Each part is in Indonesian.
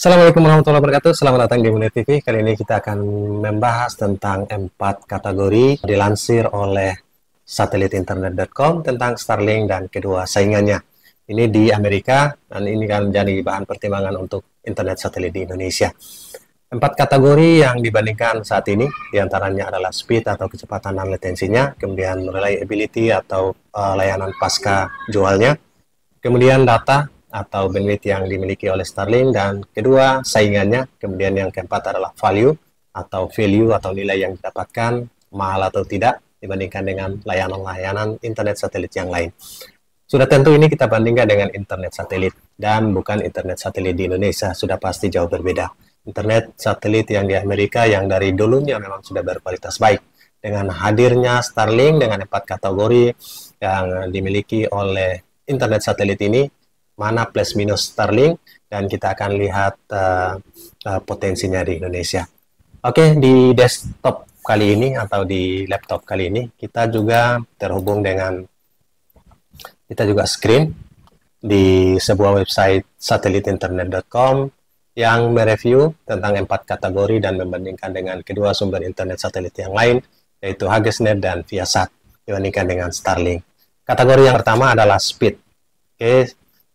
Assalamualaikum warahmatullahi wabarakatuh. Selamat datang di Munir TV. Kali ini kita akan membahas tentang empat kategori dilansir oleh satelitinternet.com tentang Starlink dan kedua saingannya. Ini di Amerika dan ini akan menjadi bahan pertimbangan untuk internet satelit di Indonesia. Empat kategori yang dibandingkan saat ini diantaranya adalah speed atau kecepatan dan latensinya, kemudian reliability atau uh, layanan pasca jualnya, kemudian data atau bandwidth yang dimiliki oleh Starlink dan kedua saingannya, kemudian yang keempat adalah value atau value atau nilai yang didapatkan mahal atau tidak dibandingkan dengan layanan-layanan internet satelit yang lain. Sudah tentu ini kita bandingkan dengan internet satelit dan bukan internet satelit di Indonesia sudah pasti jauh berbeda internet satelit yang di Amerika yang dari dulunya memang sudah berkualitas baik. Dengan hadirnya Starlink dengan empat kategori yang dimiliki oleh internet satelit ini, mana plus minus Starlink dan kita akan lihat uh, uh, potensinya di Indonesia. Oke, okay, di desktop kali ini atau di laptop kali ini kita juga terhubung dengan kita juga screen di sebuah website satelitinternet.com yang mereview tentang empat kategori dan membandingkan dengan kedua sumber internet satelit yang lain, yaitu HGSnet dan Viasat, dibandingkan dengan Starlink. Kategori yang pertama adalah speed. Oke, okay,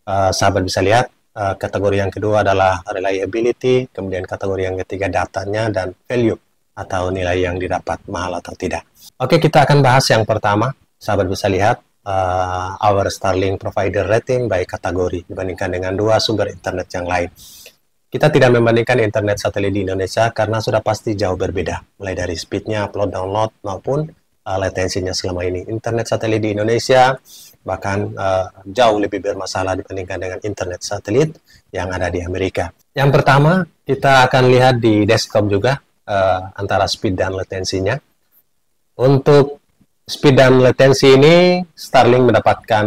uh, eh, sahabat bisa lihat, uh, kategori yang kedua adalah reliability, kemudian kategori yang ketiga datanya, dan value atau nilai yang didapat mahal atau tidak. Oke, okay, kita akan bahas yang pertama. Sahabat bisa lihat, uh, our Starlink provider rating by kategori dibandingkan dengan dua sumber internet yang lain. Kita tidak membandingkan internet satelit di Indonesia karena sudah pasti jauh berbeda, mulai dari speednya upload download maupun uh, latensinya selama ini. Internet satelit di Indonesia bahkan uh, jauh lebih bermasalah dibandingkan dengan internet satelit yang ada di Amerika. Yang pertama kita akan lihat di desktop juga uh, antara speed dan latensinya. Untuk speed dan latensi ini Starlink mendapatkan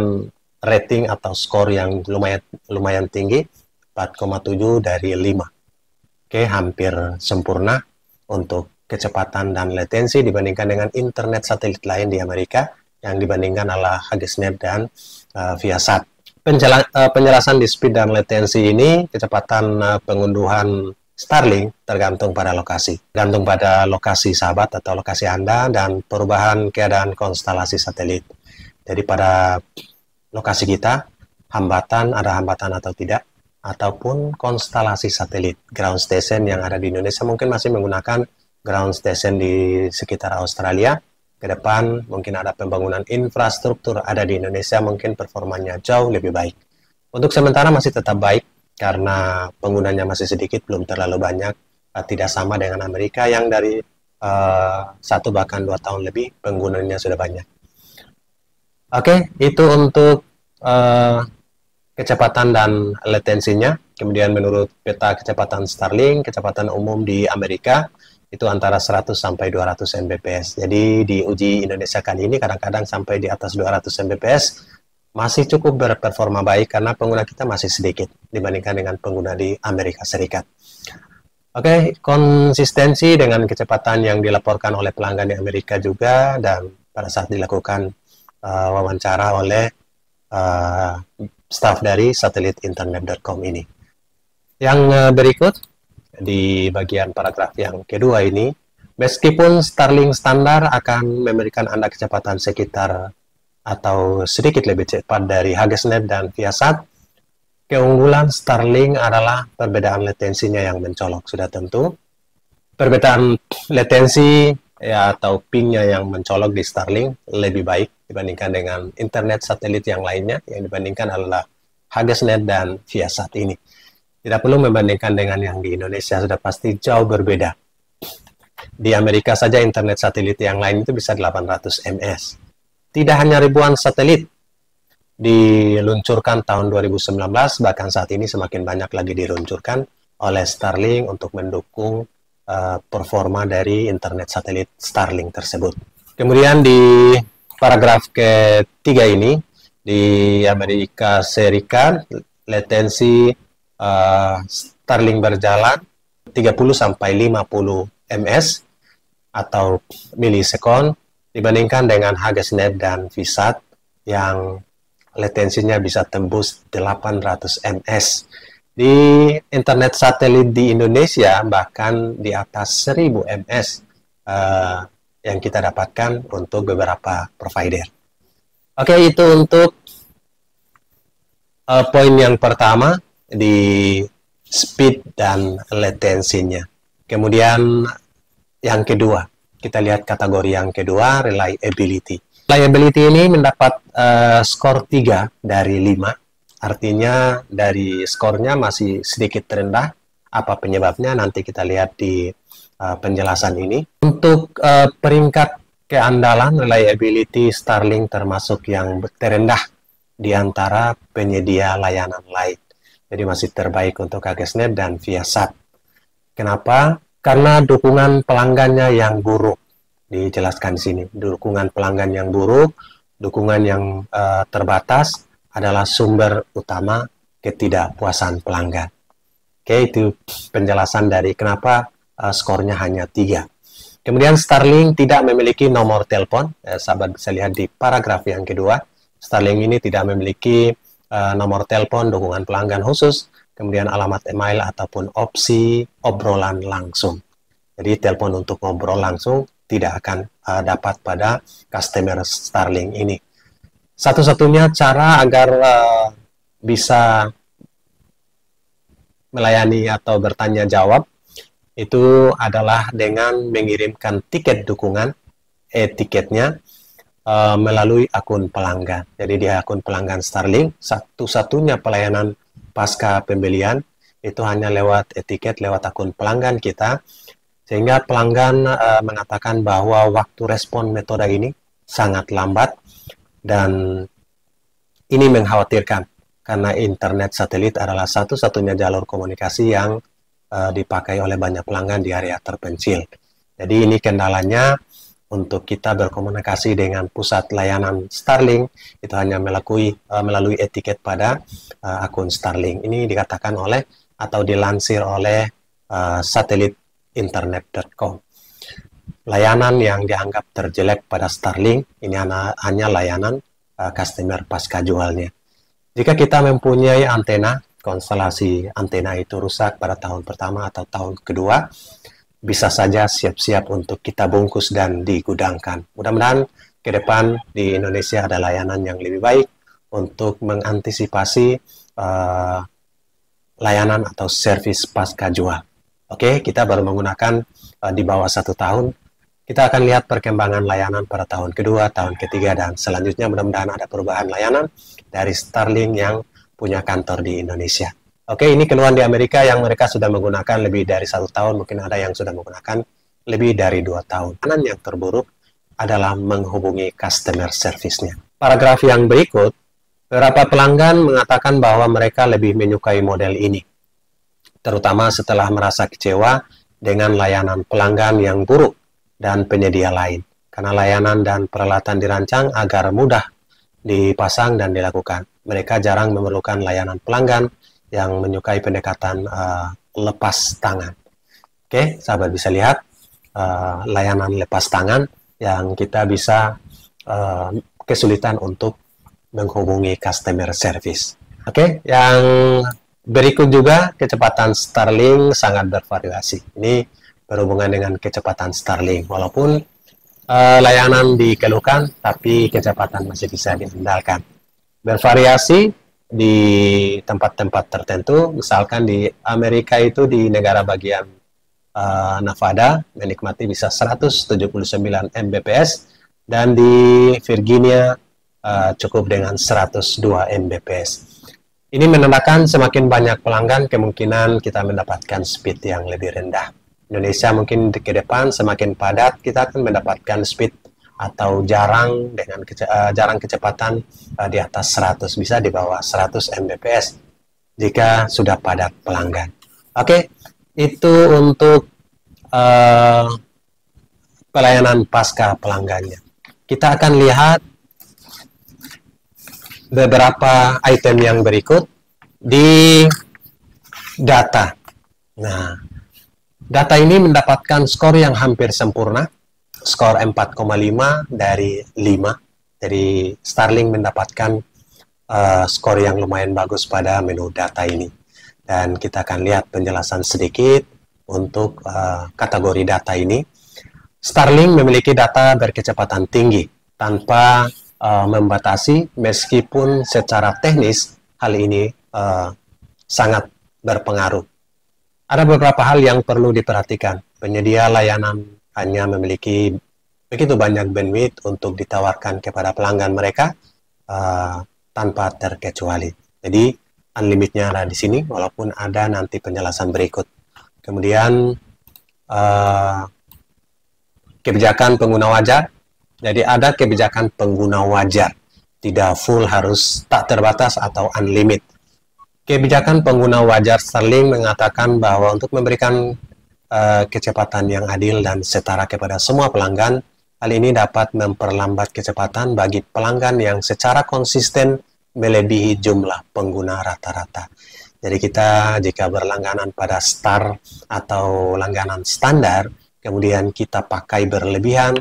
rating atau skor yang lumayan lumayan tinggi 4,7 dari 5. Oke, hampir sempurna untuk kecepatan dan latensi dibandingkan dengan internet satelit lain di Amerika yang dibandingkan adalah HGSnet dan uh, Viasat. Penjela uh, penjelasan di speed dan latensi ini kecepatan uh, pengunduhan Starlink tergantung pada lokasi, tergantung pada lokasi sahabat atau lokasi Anda dan perubahan keadaan konstelasi satelit. Jadi pada lokasi kita, hambatan ada hambatan atau tidak, ataupun konstelasi satelit. Ground station yang ada di Indonesia mungkin masih menggunakan ground station di sekitar Australia. Ke depan mungkin ada pembangunan infrastruktur ada di Indonesia mungkin performanya jauh lebih baik. Untuk sementara masih tetap baik karena penggunanya masih sedikit, belum terlalu banyak, eh, tidak sama dengan Amerika yang dari uh, satu bahkan dua tahun lebih penggunanya sudah banyak. Oke, okay, itu untuk uh, kecepatan dan latensinya. Kemudian menurut peta kecepatan Starlink, kecepatan umum di Amerika itu antara 100 sampai 200 Mbps. Jadi di uji Indonesia kali ini kadang-kadang sampai di atas 200 Mbps masih cukup berperforma baik karena pengguna kita masih sedikit dibandingkan dengan pengguna di Amerika Serikat. Oke, konsistensi dengan kecepatan yang dilaporkan oleh pelanggan di Amerika juga dan pada saat dilakukan uh, wawancara oleh uh, staff dari satelitinternet.com ini. Yang eh, berikut di bagian paragraf yang kedua ini, meskipun Starlink standar akan memberikan Anda kecepatan sekitar atau sedikit lebih cepat dari HGSnet dan Viasat, keunggulan Starlink adalah perbedaan latensinya yang mencolok sudah tentu. Perbedaan latensi ya atau pingnya yang mencolok di Starlink lebih baik dibandingkan dengan internet satelit yang lainnya yang dibandingkan adalah Hagesnet dan Viasat ini. Tidak perlu membandingkan dengan yang di Indonesia sudah pasti jauh berbeda. Di Amerika saja internet satelit yang lain itu bisa 800 ms. Tidak hanya ribuan satelit diluncurkan tahun 2019 bahkan saat ini semakin banyak lagi diluncurkan oleh Starlink untuk mendukung uh, performa dari internet satelit Starlink tersebut. Kemudian di paragraf ketiga ini di Amerika Serikat latensi uh, Starlink berjalan 30 sampai 50 ms atau milisekon dibandingkan dengan HGSnet dan Visat yang latensinya bisa tembus 800 ms di internet satelit di Indonesia bahkan di atas 1000 ms uh, yang kita dapatkan untuk beberapa provider. Oke, okay, itu untuk uh, poin yang pertama di speed dan latensinya. Kemudian yang kedua, kita lihat kategori yang kedua reliability. Reliability ini mendapat uh, skor 3 dari 5 Artinya dari skornya masih sedikit rendah. Apa penyebabnya nanti kita lihat di uh, penjelasan ini. Untuk uh, peringkat keandalan reliability Starlink termasuk yang terendah di antara penyedia layanan lain. Jadi masih terbaik untuk AGSNet dan Viasat. Kenapa? Karena dukungan pelanggannya yang buruk. Dijelaskan di sini, dukungan pelanggan yang buruk, dukungan yang uh, terbatas, adalah sumber utama ketidakpuasan pelanggan. Oke, itu penjelasan dari kenapa uh, skornya hanya tiga. Kemudian Starlink tidak memiliki nomor telepon. Eh, sahabat bisa lihat di paragraf yang kedua. Starlink ini tidak memiliki uh, nomor telepon dukungan pelanggan khusus, kemudian alamat email ataupun opsi obrolan langsung. Jadi telepon untuk ngobrol langsung tidak akan uh, dapat pada customer Starlink ini satu-satunya cara agar uh, bisa melayani atau bertanya jawab itu adalah dengan mengirimkan tiket dukungan e-tiketnya uh, melalui akun pelanggan. Jadi di akun pelanggan Starlink satu-satunya pelayanan pasca pembelian itu hanya lewat etiket lewat akun pelanggan kita sehingga pelanggan uh, mengatakan bahwa waktu respon metode ini sangat lambat dan ini mengkhawatirkan karena internet satelit adalah satu-satunya jalur komunikasi yang uh, dipakai oleh banyak pelanggan di area terpencil. Jadi ini kendalanya untuk kita berkomunikasi dengan pusat layanan Starlink itu hanya melakui, uh, melalui etiket pada uh, akun Starlink. Ini dikatakan oleh atau dilansir oleh uh, satelit internet.com. Layanan yang dianggap terjelek pada Starlink ini hanya layanan uh, customer pasca jualnya. Jika kita mempunyai antena, konstelasi antena itu rusak pada tahun pertama atau tahun kedua, bisa saja siap-siap untuk kita bungkus dan digudangkan. Mudah-mudahan ke depan di Indonesia ada layanan yang lebih baik untuk mengantisipasi uh, layanan atau servis pasca jual. Oke, okay, kita baru menggunakan uh, di bawah satu tahun kita akan lihat perkembangan layanan pada tahun kedua, tahun ketiga, dan selanjutnya mudah-mudahan ada perubahan layanan dari Starlink yang punya kantor di Indonesia. Oke, ini keluhan di Amerika yang mereka sudah menggunakan lebih dari satu tahun, mungkin ada yang sudah menggunakan lebih dari dua tahun. Kanan yang terburuk adalah menghubungi customer service-nya. Paragraf yang berikut, beberapa pelanggan mengatakan bahwa mereka lebih menyukai model ini, terutama setelah merasa kecewa dengan layanan pelanggan yang buruk dan penyedia lain. Karena layanan dan peralatan dirancang agar mudah dipasang dan dilakukan. Mereka jarang memerlukan layanan pelanggan yang menyukai pendekatan uh, lepas tangan. Oke, sahabat bisa lihat uh, layanan lepas tangan yang kita bisa uh, kesulitan untuk menghubungi customer service. Oke, yang berikut juga kecepatan Starlink sangat bervariasi. Ini berhubungan dengan kecepatan Starlink. Walaupun uh, layanan dikeluhkan, tapi kecepatan masih bisa diandalkan. Bervariasi di tempat-tempat tertentu, misalkan di Amerika itu di negara bagian uh, Nevada menikmati bisa 179 Mbps dan di Virginia uh, cukup dengan 102 Mbps. Ini menandakan semakin banyak pelanggan kemungkinan kita mendapatkan speed yang lebih rendah. Indonesia mungkin ke depan semakin padat kita akan mendapatkan speed atau jarang dengan kece uh, jarang kecepatan uh, di atas 100 bisa di bawah 100 Mbps jika sudah padat pelanggan. Oke, okay, itu untuk uh, pelayanan pasca pelanggannya. Kita akan lihat beberapa item yang berikut di data. Nah, Data ini mendapatkan skor yang hampir sempurna, skor 4,5 dari 5. Jadi Starlink mendapatkan uh, skor yang lumayan bagus pada menu data ini. Dan kita akan lihat penjelasan sedikit untuk uh, kategori data ini. Starlink memiliki data berkecepatan tinggi tanpa uh, membatasi meskipun secara teknis hal ini uh, sangat berpengaruh ada beberapa hal yang perlu diperhatikan. Penyedia layanan hanya memiliki begitu banyak bandwidth untuk ditawarkan kepada pelanggan mereka uh, tanpa terkecuali. Jadi unlimitednya ada di sini, walaupun ada nanti penjelasan berikut. Kemudian uh, kebijakan pengguna wajar. Jadi ada kebijakan pengguna wajar, tidak full harus tak terbatas atau unlimited Kebijakan pengguna wajar Sterling mengatakan bahwa untuk memberikan uh, kecepatan yang adil dan setara kepada semua pelanggan, hal ini dapat memperlambat kecepatan bagi pelanggan yang secara konsisten melebihi jumlah pengguna rata-rata. Jadi kita jika berlangganan pada star atau langganan standar, kemudian kita pakai berlebihan,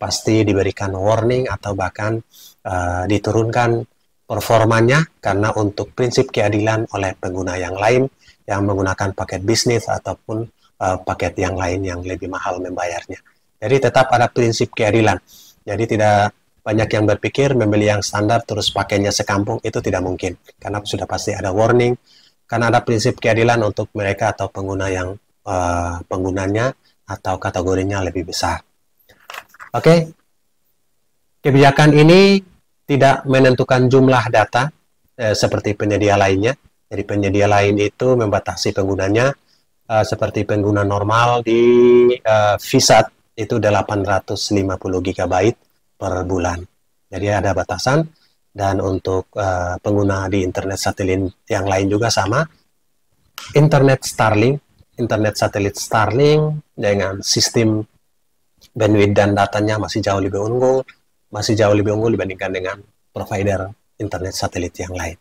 pasti diberikan warning atau bahkan uh, diturunkan performanya karena untuk prinsip keadilan oleh pengguna yang lain yang menggunakan paket bisnis ataupun uh, paket yang lain yang lebih mahal membayarnya. Jadi tetap ada prinsip keadilan. Jadi tidak banyak yang berpikir membeli yang standar terus pakainya sekampung itu tidak mungkin karena sudah pasti ada warning karena ada prinsip keadilan untuk mereka atau pengguna yang uh, penggunanya atau kategorinya lebih besar. Oke. Okay. Kebijakan ini tidak menentukan jumlah data eh, seperti penyedia lainnya. Jadi penyedia lain itu membatasi penggunanya eh, seperti pengguna normal di eh, Visat itu 850 GB per bulan. Jadi ada batasan dan untuk eh, pengguna di internet satelit yang lain juga sama. Internet Starlink, internet satelit Starlink dengan sistem bandwidth dan datanya masih jauh lebih unggul masih jauh lebih unggul dibandingkan dengan provider internet satelit yang lain.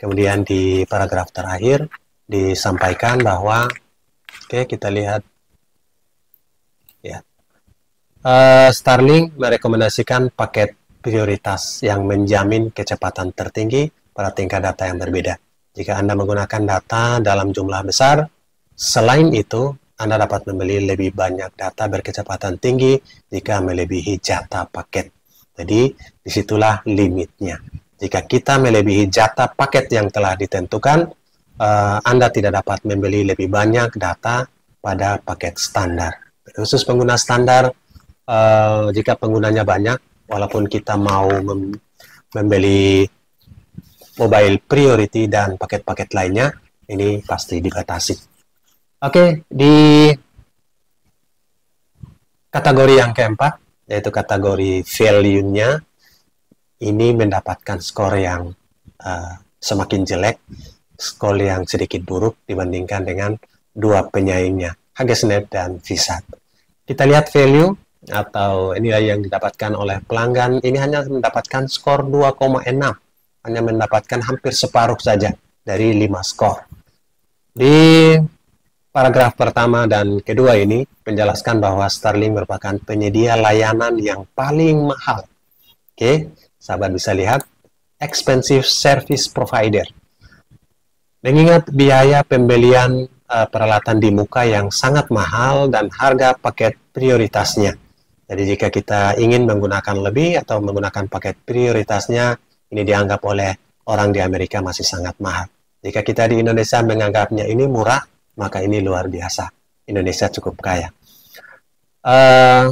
Kemudian di paragraf terakhir disampaikan bahwa oke okay, kita lihat ya uh, Starlink merekomendasikan paket prioritas yang menjamin kecepatan tertinggi pada tingkat data yang berbeda. Jika Anda menggunakan data dalam jumlah besar, selain itu Anda dapat membeli lebih banyak data berkecepatan tinggi jika melebihi jatah paket jadi disitulah limitnya. Jika kita melebihi jatah paket yang telah ditentukan, uh, Anda tidak dapat membeli lebih banyak data pada paket standar. Khusus pengguna standar, uh, jika penggunanya banyak, walaupun kita mau mem membeli mobile priority dan paket-paket lainnya, ini pasti dibatasi. Oke, di kategori yang keempat, yaitu kategori value-nya ini mendapatkan skor yang uh, semakin jelek, skor yang sedikit buruk dibandingkan dengan dua penyaingnya, Hagesnet dan Visat. Kita lihat value atau nilai yang didapatkan oleh pelanggan ini hanya mendapatkan skor 2,6, hanya mendapatkan hampir separuh saja dari 5 skor. Di Paragraf pertama dan kedua ini menjelaskan bahwa Starlink merupakan penyedia layanan yang paling mahal. Oke, sahabat bisa lihat expensive service provider. Mengingat biaya pembelian uh, peralatan di muka yang sangat mahal dan harga paket prioritasnya. Jadi jika kita ingin menggunakan lebih atau menggunakan paket prioritasnya, ini dianggap oleh orang di Amerika masih sangat mahal. Jika kita di Indonesia menganggapnya ini murah, maka ini luar biasa. Indonesia cukup kaya. Uh, eh,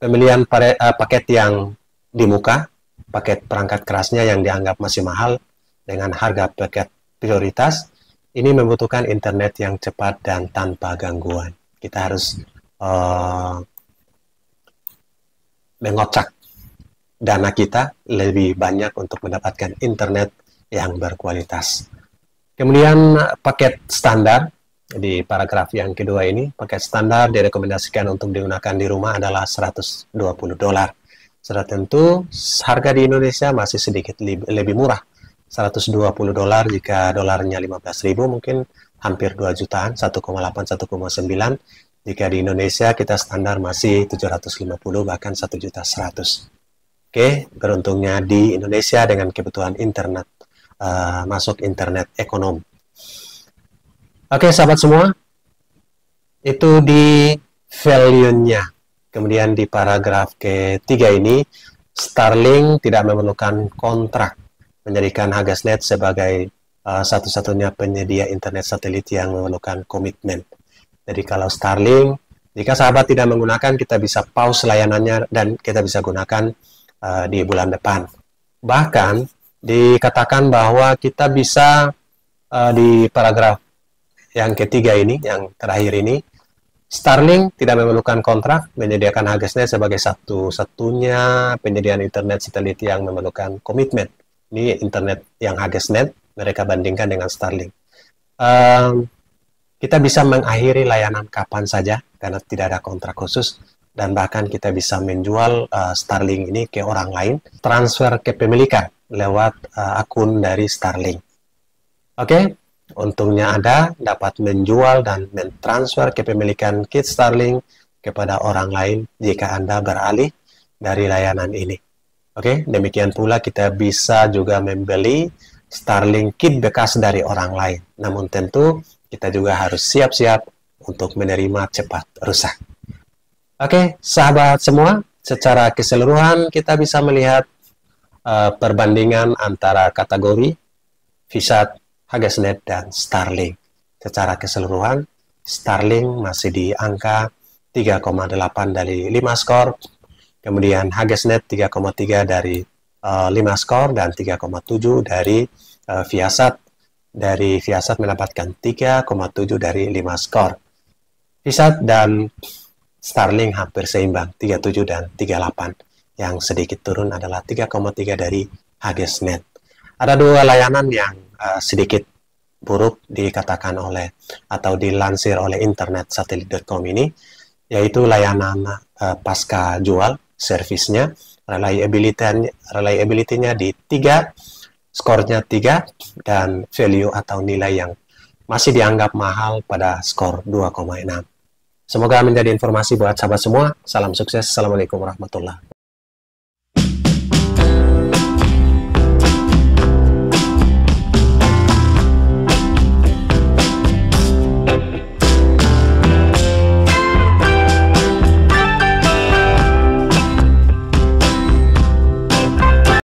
pemilihan pare, uh, paket yang di muka, paket perangkat kerasnya yang dianggap masih mahal dengan harga paket prioritas, ini membutuhkan internet yang cepat dan tanpa gangguan. Kita harus uh, mengocak dana kita lebih banyak untuk mendapatkan internet yang berkualitas. Kemudian paket standar di paragraf yang kedua ini, paket standar direkomendasikan untuk digunakan di rumah adalah 120 dolar. Sudah tentu harga di Indonesia masih sedikit lebih murah. 120 dolar jika dolarnya 15.000 mungkin hampir 2 jutaan, 1,8 1,9. Jika di Indonesia kita standar masih 750 bahkan 1 juta 100. Oke, beruntungnya di Indonesia dengan kebutuhan internet uh, masuk internet ekonomi Oke, sahabat semua. Itu di value-nya. Kemudian di paragraf ketiga ini, Starlink tidak memerlukan kontrak, menjadikan Hagasnet sebagai uh, satu-satunya penyedia internet satelit yang memerlukan komitmen. Jadi kalau Starlink, jika sahabat tidak menggunakan, kita bisa pause layanannya dan kita bisa gunakan uh, di bulan depan. Bahkan dikatakan bahwa kita bisa uh, di paragraf yang ketiga ini, yang terakhir ini, Starlink tidak memerlukan kontrak, menyediakan HGSnet sebagai satu-satunya penyediaan internet satelit yang memerlukan komitmen. Ini internet yang HGSnet, mereka bandingkan dengan Starlink. Um, kita bisa mengakhiri layanan kapan saja karena tidak ada kontrak khusus dan bahkan kita bisa menjual uh, Starlink ini ke orang lain, transfer ke pemilikan lewat uh, akun dari Starlink. Oke, okay? Untungnya ada dapat menjual dan mentransfer kepemilikan kit Starlink kepada orang lain jika Anda beralih dari layanan ini. Oke, demikian pula kita bisa juga membeli Starlink kit bekas dari orang lain. Namun tentu kita juga harus siap-siap untuk menerima cepat rusak. Oke, sahabat semua, secara keseluruhan kita bisa melihat uh, perbandingan antara kategori, visat Hagasnet, dan Starlink. Secara keseluruhan, Starlink masih di angka 3,8 dari 5 skor, kemudian Hagesnet 3,3 dari uh, eh, 5 skor, dan 3,7 dari uh, Viasat. Dari Viasat mendapatkan 3,7 dari 5 skor. Viasat dan Starlink hampir seimbang, 37 dan 38. Yang sedikit turun adalah 3,3 dari Hagesnet. Ada dua layanan yang Eh, sedikit buruk dikatakan oleh atau dilansir oleh internet satelit.com ini yaitu layanan uh, pasca jual servisnya reliability reliability-nya di 3 skornya 3 dan value atau nilai yang masih dianggap mahal pada skor 2,6 Semoga menjadi informasi buat sahabat semua. Salam sukses. Assalamualaikum warahmatullahi